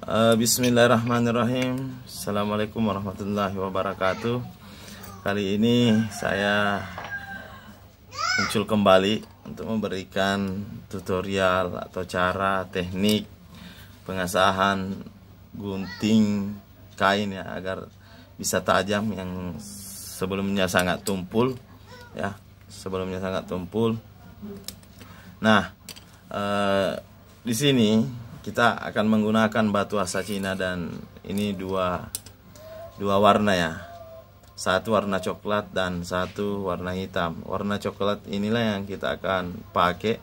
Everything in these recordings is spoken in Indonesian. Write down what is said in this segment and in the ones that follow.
Eh, bismillahirrahmanirrahim Assalamualaikum warahmatullahi wabarakatuh Kali ini saya muncul kembali untuk memberikan tutorial atau cara teknik pengasahan gunting kain ya agar bisa tajam yang sebelumnya sangat tumpul ya sebelumnya sangat tumpul nah eh, di sini kita akan menggunakan batu asa Cina dan ini dua dua warna ya satu warna coklat dan satu warna hitam warna coklat inilah yang kita akan pakai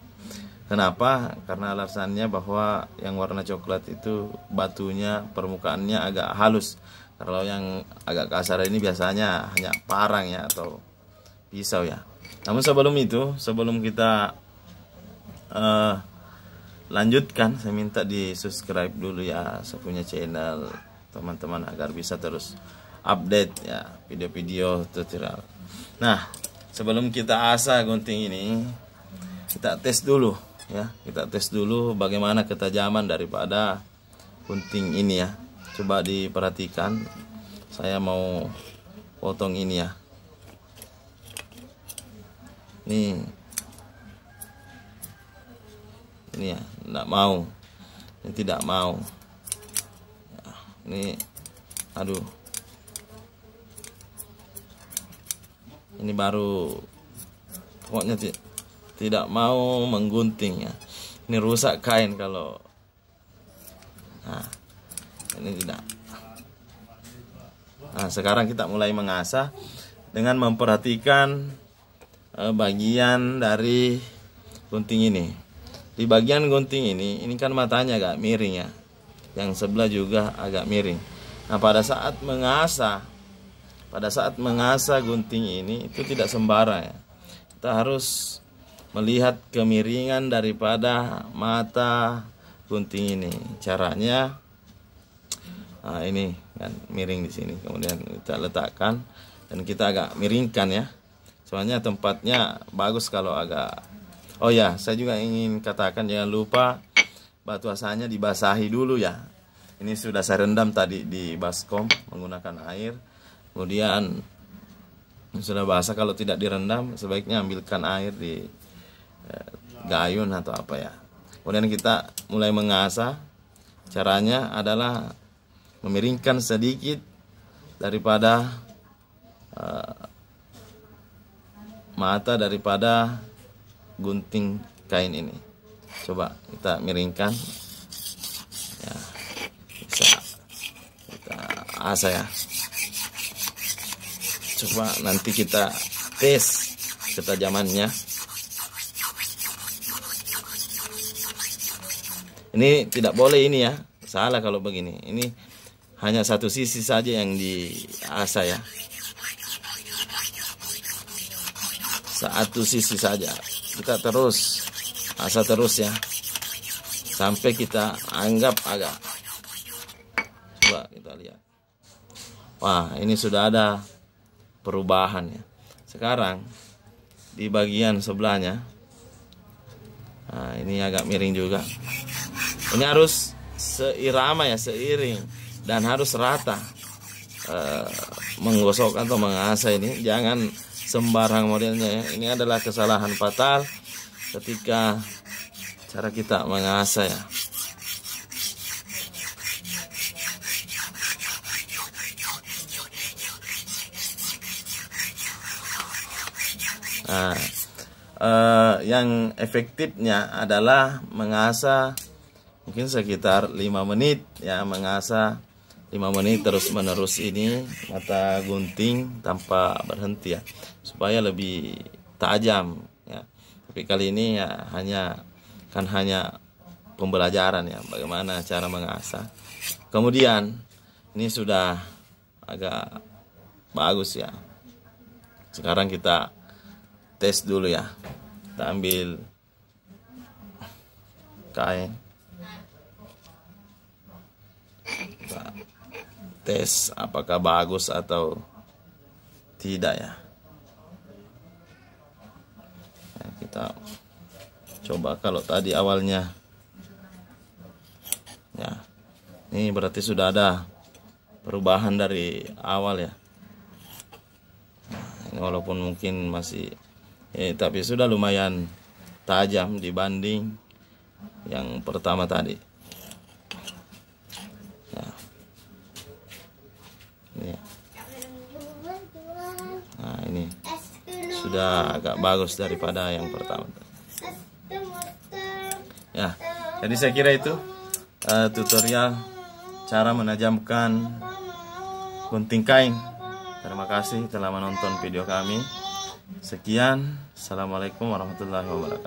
kenapa karena alasannya bahwa yang warna coklat itu batunya permukaannya agak halus kalau yang agak kasar ini biasanya hanya parang ya atau pisau ya namun sebelum itu sebelum kita uh, lanjutkan saya minta di subscribe dulu ya saya punya channel teman-teman agar bisa terus update ya video-video tutorial nah sebelum kita asah gunting ini kita tes dulu ya kita tes dulu bagaimana ketajaman daripada gunting ini ya coba diperhatikan saya mau potong ini ya nih ini ya tidak mau ini tidak mau ini aduh ini baru pokoknya tidak mau menggunting ya ini rusak kain kalau nah ini tidak nah sekarang kita mulai mengasah dengan memperhatikan eh, bagian dari gunting ini di bagian gunting ini, ini kan matanya agak miring ya. Yang sebelah juga agak miring. Nah, pada saat mengasah, pada saat mengasah gunting ini itu tidak sembarang ya. Kita harus melihat kemiringan daripada mata gunting ini. Caranya nah ini kan miring di sini. Kemudian kita letakkan dan kita agak miringkan ya. Soalnya tempatnya bagus kalau agak Oh ya, saya juga ingin katakan jangan lupa batu asahnya dibasahi dulu ya. Ini sudah saya rendam tadi di baskom menggunakan air. Kemudian sudah basah kalau tidak direndam sebaiknya ambilkan air di eh, gayun atau apa ya. Kemudian kita mulai mengasah. Caranya adalah memiringkan sedikit daripada eh, mata daripada gunting kain ini coba kita miringkan ya bisa kita asa ya coba nanti kita tes ketajamannya ini tidak boleh ini ya salah kalau begini ini hanya satu sisi saja yang diasa ya satu sisi saja kita terus asa terus ya sampai kita anggap agak coba kita lihat wah ini sudah ada perubahan ya sekarang di bagian sebelahnya nah ini agak miring juga ini harus seirama ya seiring dan harus rata e, eh, menggosok atau mengasah ini jangan sembarang modelnya ya. Ini adalah kesalahan fatal ketika cara kita mengasah ya. Nah, eh, yang efektifnya adalah mengasah mungkin sekitar 5 menit ya mengasah 5 menit terus menerus ini mata gunting tanpa berhenti ya supaya lebih tajam ya tapi kali ini ya hanya kan hanya pembelajaran ya bagaimana cara mengasah kemudian ini sudah agak bagus ya sekarang kita tes dulu ya kita ambil kain tes apakah bagus atau tidak ya nah, kita coba kalau tadi awalnya ya ini berarti sudah ada perubahan dari awal ya nah, walaupun mungkin masih ya, tapi sudah lumayan tajam dibanding yang pertama tadi ini sudah agak bagus daripada yang pertama ya jadi saya kira itu uh, tutorial cara menajamkan gunting kain terima kasih telah menonton video kami sekian assalamualaikum warahmatullahi wabarakatuh